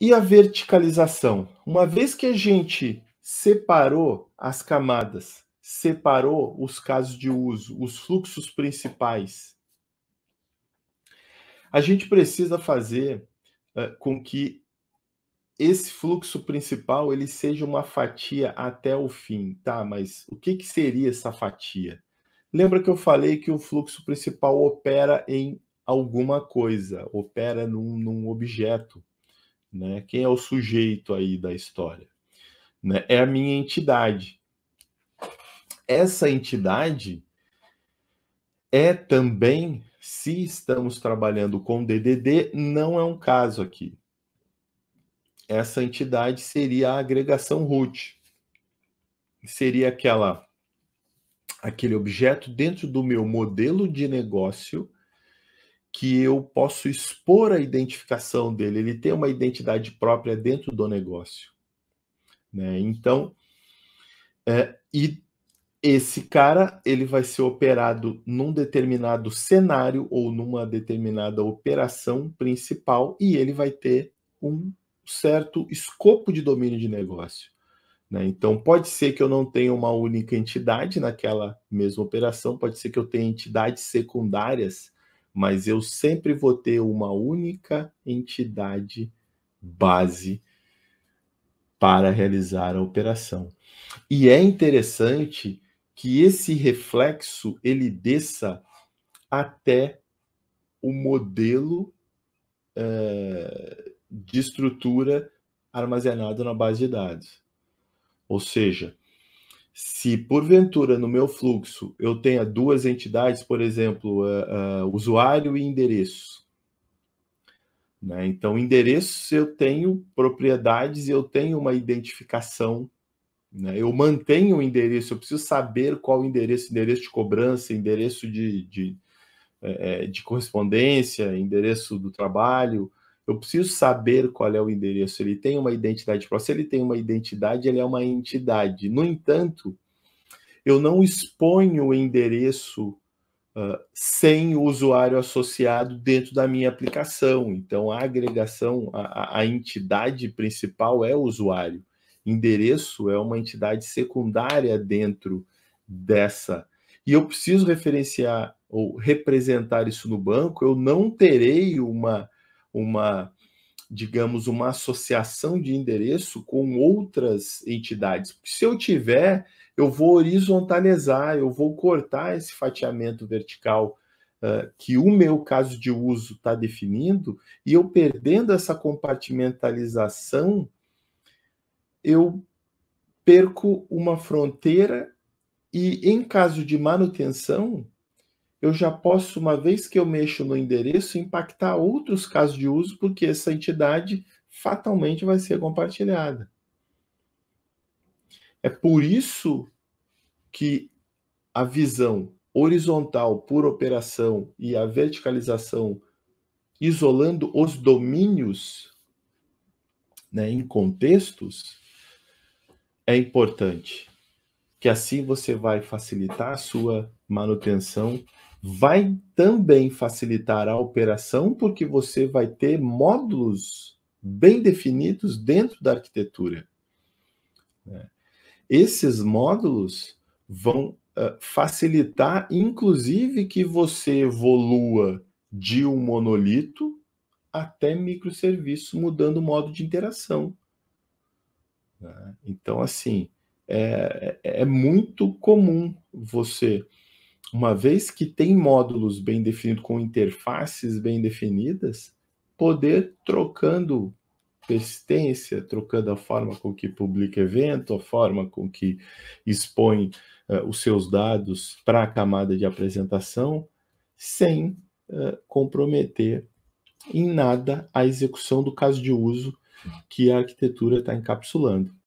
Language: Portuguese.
E a verticalização? Uma vez que a gente separou as camadas, separou os casos de uso, os fluxos principais, a gente precisa fazer uh, com que esse fluxo principal ele seja uma fatia até o fim, tá? Mas o que, que seria essa fatia? Lembra que eu falei que o fluxo principal opera em alguma coisa, opera num, num objeto né? Quem é o sujeito aí da história? Né? É a minha entidade. Essa entidade é também, se estamos trabalhando com DDD, não é um caso aqui. Essa entidade seria a agregação root. Seria aquela aquele objeto dentro do meu modelo de negócio que eu posso expor a identificação dele, ele tem uma identidade própria dentro do negócio. Né? Então, é, e esse cara ele vai ser operado num determinado cenário ou numa determinada operação principal e ele vai ter um certo escopo de domínio de negócio. Né? Então, pode ser que eu não tenha uma única entidade naquela mesma operação, pode ser que eu tenha entidades secundárias mas eu sempre vou ter uma única entidade base para realizar a operação. E é interessante que esse reflexo ele desça até o modelo é, de estrutura armazenado na base de dados. Ou seja, se porventura no meu fluxo eu tenha duas entidades, por exemplo, uh, uh, usuário e endereço, né? então endereços eu tenho propriedades e eu tenho uma identificação, né? eu mantenho o endereço, eu preciso saber qual o endereço, endereço de cobrança, endereço de, de, de, eh, de correspondência, endereço do trabalho, eu preciso saber qual é o endereço. Ele tem uma identidade própria. Se ele tem uma identidade, ele é uma entidade. No entanto, eu não exponho o endereço uh, sem o usuário associado dentro da minha aplicação. Então, a agregação, a, a entidade principal é o usuário. Endereço é uma entidade secundária dentro dessa. E eu preciso referenciar ou representar isso no banco, eu não terei uma uma digamos, uma associação de endereço com outras entidades. Se eu tiver, eu vou horizontalizar, eu vou cortar esse fatiamento vertical uh, que o meu caso de uso está definindo, e eu perdendo essa compartimentalização, eu perco uma fronteira e, em caso de manutenção, eu já posso, uma vez que eu mexo no endereço, impactar outros casos de uso, porque essa entidade fatalmente vai ser compartilhada. É por isso que a visão horizontal por operação e a verticalização isolando os domínios né, em contextos é importante, que assim você vai facilitar a sua manutenção vai também facilitar a operação, porque você vai ter módulos bem definidos dentro da arquitetura. Né? Esses módulos vão facilitar, inclusive, que você evolua de um monolito até microserviço, mudando o modo de interação. Né? Então, assim, é, é, é muito comum você uma vez que tem módulos bem definidos, com interfaces bem definidas, poder trocando persistência, trocando a forma com que publica evento, a forma com que expõe uh, os seus dados para a camada de apresentação, sem uh, comprometer em nada a execução do caso de uso que a arquitetura está encapsulando.